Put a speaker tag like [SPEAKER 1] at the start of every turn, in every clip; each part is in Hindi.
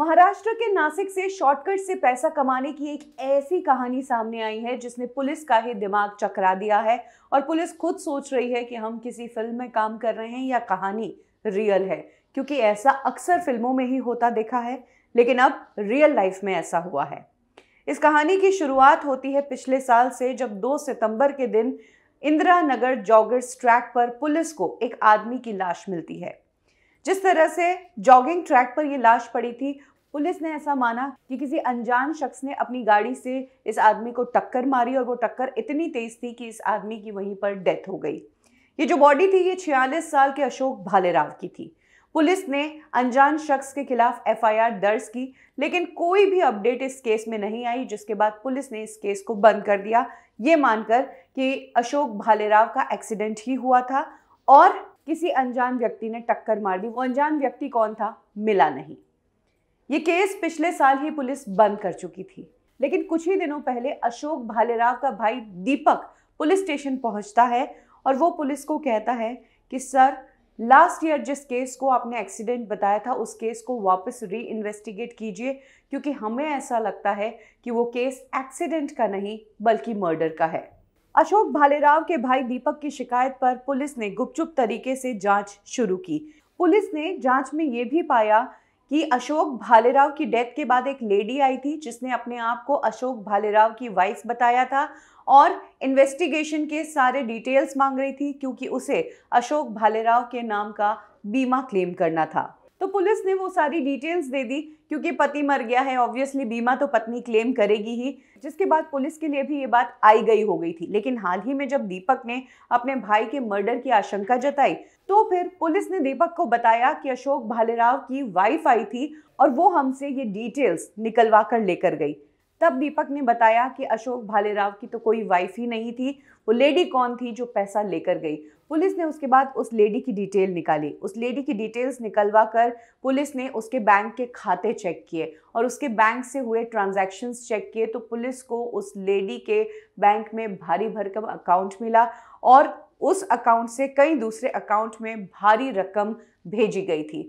[SPEAKER 1] महाराष्ट्र के नासिक से शॉर्टकट से पैसा कमाने की एक ऐसी कहानी सामने आई है जिसने पुलिस का ही दिमाग चकरा दिया है और पुलिस खुद सोच रही है कि हम किसी फिल्म में काम कर रहे हैं या कहानी रियल है क्योंकि ऐसा अक्सर फिल्मों में ही होता देखा है लेकिन अब रियल लाइफ में ऐसा हुआ है इस कहानी की शुरुआत होती है पिछले साल से जब 2 सितंबर के दिन इंदिरा नगर जॉगर्स ट्रैक पर पुलिस को एक आदमी की लाश मिलती है जिस तरह से जॉगिंग ट्रैक पर यह लाश पड़ी थी पुलिस ने ऐसा माना कि किसी अनजान शख्स ने अपनी गाड़ी से इस आदमी को टक्कर मारी और वो टक्कर इतनी तेज थी कि इस आदमी की वहीं पर डेथ हो गई ये जो बॉडी थी ये छियालीस साल के अशोक भालेराव की थी पुलिस ने अनजान शख्स के खिलाफ एफआईआर दर्ज की लेकिन कोई भी अपडेट इस केस में नहीं आई जिसके बाद पुलिस ने इस केस को बंद कर दिया ये मानकर कि अशोक भालेराव का एक्सीडेंट ही हुआ था और किसी अनजान व्यक्ति ने टक्कर मार दी वो अनजान व्यक्ति कौन था मिला नहीं ये केस पिछले साल ही पुलिस बंद कर चुकी थी लेकिन कुछ ही दिनों पहले अशोक भालेराव का भाई दीपक पुलिस स्टेशन पहुंचता है और वो पुलिस को कहता है कि सर लास्ट ईयर जिस केस को आपने एक्सीडेंट बताया था उस केस को वापस री इन्वेस्टिगेट कीजिए क्योंकि हमें ऐसा लगता है कि वो केस एक्सीडेंट का नहीं बल्कि मर्डर का है अशोक भालेराव के भाई दीपक की शिकायत पर पुलिस ने गुपचुप तरीके से जांच शुरू की पुलिस ने जांच में ये भी पाया कि अशोक भालेराव की डेथ के बाद एक लेडी आई थी जिसने अपने आप को अशोक भालेराव की वाइफ बताया था और इन्वेस्टिगेशन के सारे डिटेल्स मांग रही थी क्योंकि उसे अशोक भालेराव के नाम का बीमा क्लेम करना था पुलिस ने वो सारी डिटेल्स दे दी क्योंकि पति मर गया है ऑब्वियसली बीमा तो पत्नी क्लेम करेगी ही जिसके बाद पुलिस के लिए भी ये बात आई गई हो गई थी लेकिन हाल ही में जब दीपक ने अपने भाई के मर्डर की आशंका जताई तो फिर पुलिस ने दीपक को बताया कि अशोक भालेराव की वाइफ आई थी और वो हमसे ये डिटेल्स निकलवा कर लेकर गई तब दीपक ने बताया कि अशोक भालेराव की तो कोई वाइफ ही नहीं थी वो लेडी कौन थी जो पैसा लेकर गई पुलिस ने उसके बाद उस लेडी की डिटेल निकाली उस लेडी की डिटेल्स निकलवा कर पुलिस ने उसके बैंक के खाते चेक किए और उसके बैंक से हुए ट्रांजैक्शंस चेक किए तो पुलिस को उस लेडी के बैंक में भारी भरकम अकाउंट मिला और उस अकाउंट से कई दूसरे अकाउंट में भारी रकम भेजी गई थी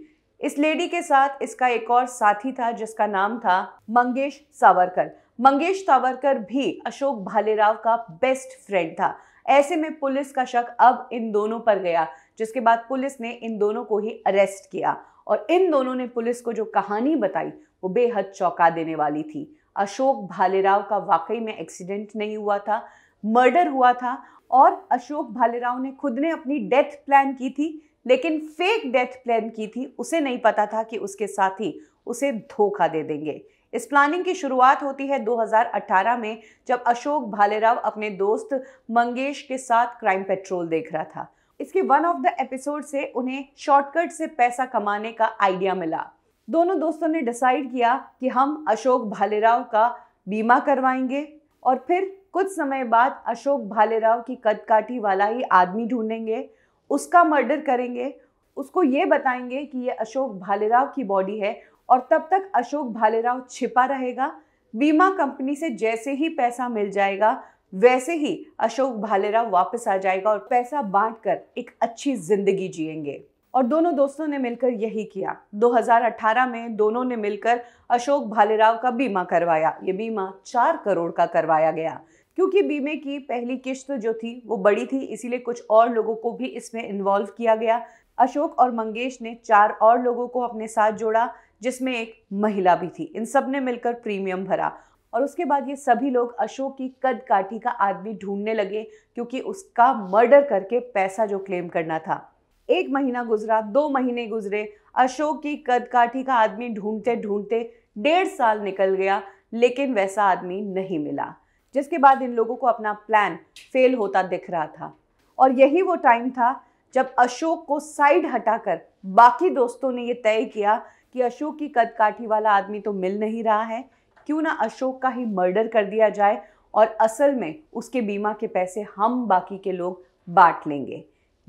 [SPEAKER 1] इस लेडी के साथ इसका एक और साथी था जिसका नाम था मंगेश सावरकर मंगेश सावरकर भी अशोक भालेराव का बेस्ट फ्रेंड था ऐसे में पुलिस का शक अब इन दोनों पर गया जिसके बाद पुलिस ने इन दोनों को ही अरेस्ट किया और इन दोनों ने पुलिस को जो कहानी बताई वो बेहद चौंका देने वाली थी अशोक भालेराव का वाकई में एक्सीडेंट नहीं हुआ था मर्डर हुआ था और अशोक भालेराव ने खुद ने अपनी डेथ प्लान की थी लेकिन फेक डेथ प्लान की थी उसे नहीं पता था कि उसके साथी उसे धोखा दे देंगे इस प्लानिंग की शुरुआत होती है 2018 में जब अशोक भालेराव अपने दोस्त मंगेश के साथ क्राइम पेट्रोल देख रहा था इसके वन ऑफ द एपिसोड से उन्हें शॉर्टकट से पैसा कमाने का आइडिया मिला दोनों दोस्तों ने डिसाइड किया कि हम अशोक भालेराव का बीमा करवाएंगे और फिर कुछ समय बाद अशोक भालेराव की कदकाठी वाला ही आदमी ढूंढेंगे उसका मर्डर करेंगे उसको ये बताएंगे कि ये अशोक भालेराव की बॉडी है और तब तक अशोक भालेराव छिपा रहेगा बीमा कंपनी से जैसे ही पैसा मिल जाएगा वैसे ही अशोक भालेराव वापस आ जाएगा और पैसा बांटकर एक अच्छी जिंदगी जिएंगे और दोनों दोस्तों ने मिलकर यही किया 2018 में दोनों ने मिलकर अशोक भालेराव का बीमा करवाया ये बीमा चार करोड़ का करवाया गया क्योंकि बीमे की पहली किश्त जो थी वो बड़ी थी इसीलिए कुछ और लोगों को भी इसमें इन्वॉल्व किया गया अशोक और मंगेश ने चार और लोगों को अपने साथ जोड़ा जिसमें एक महिला भी थी इन सब ने मिलकर प्रीमियम भरा और उसके बाद ये सभी लोग अशोक की कद काठी का आदमी ढूंढने लगे क्योंकि उसका मर्डर करके पैसा जो क्लेम करना था एक महीना गुजरा दो महीने गुजरे अशोक की कदकाठी का आदमी ढूंढते ढूंढते डेढ़ साल निकल गया लेकिन वैसा आदमी नहीं मिला जिसके बाद इन लोगों को अपना प्लान फेल होता दिख रहा था और यही वो टाइम था जब अशोक को साइड हटाकर बाकी दोस्तों ने ये तय किया कि अशोक की कदकाठी वाला आदमी तो मिल नहीं रहा है क्यों ना अशोक का ही मर्डर कर दिया जाए और असल में उसके बीमा के पैसे हम बाकी के लोग बांट लेंगे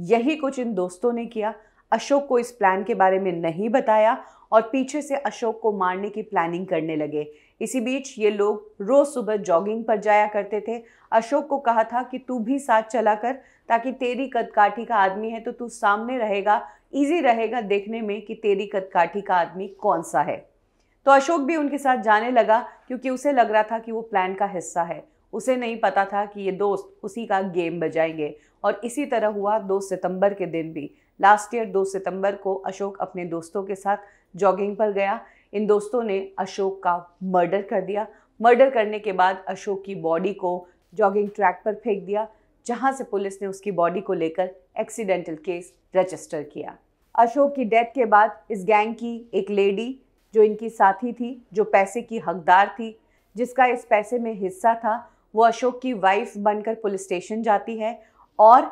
[SPEAKER 1] यही कुछ इन दोस्तों ने किया अशोक को इस प्लान के बारे में नहीं बताया और पीछे से अशोक को मारने की प्लानिंग करने लगे इसी बीच ये लोग रोज़ सुबह जॉगिंग पर जाया करते थे अशोक को कहा था कि तू भी साथ चला कर ताकि तेरी कदकाठी का आदमी है तो तू सामने रहेगा इजी रहेगा देखने में कि तेरी कदकाठी का आदमी कौन सा है तो अशोक भी उनके साथ जाने लगा क्योंकि उसे लग रहा था कि वो प्लान का हिस्सा है उसे नहीं पता था कि ये दोस्त उसी का गेम बजाएंगे और इसी तरह हुआ दो सितंबर के दिन भी लास्ट ईयर दो सितंबर को अशोक अपने दोस्तों के साथ जॉगिंग पर गया इन दोस्तों ने अशोक का मर्डर कर दिया मर्डर करने के बाद अशोक की बॉडी को जॉगिंग ट्रैक पर फेंक दिया जहां से पुलिस ने उसकी बॉडी को लेकर एक्सीडेंटल केस रजिस्टर किया अशोक की डेथ के बाद इस गैंग की एक लेडी जो इनकी साथी थी जो पैसे की हकदार थी जिसका इस पैसे में हिस्सा था वो अशोक की वाइफ बनकर पुलिस स्टेशन जाती है और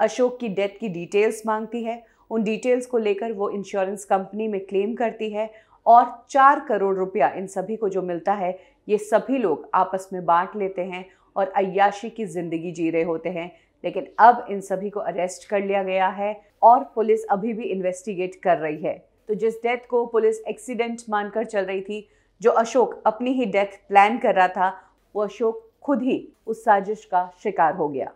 [SPEAKER 1] अशोक की डेथ की डिटेल्स मांगती है उन डिटेल्स को लेकर वो इंश्योरेंस कंपनी में क्लेम करती है और चार करोड़ रुपया इन सभी को जो मिलता है ये सभी लोग आपस में बांट लेते हैं और अयाशी की ज़िंदगी जी रहे होते हैं लेकिन अब इन सभी को अरेस्ट कर लिया गया है और पुलिस अभी भी इन्वेस्टिगेट कर रही है तो जिस डेथ को पुलिस एक्सीडेंट मानकर चल रही थी जो अशोक अपनी ही डेथ प्लान कर रहा था वो अशोक खुद ही उस साजिश का शिकार हो गया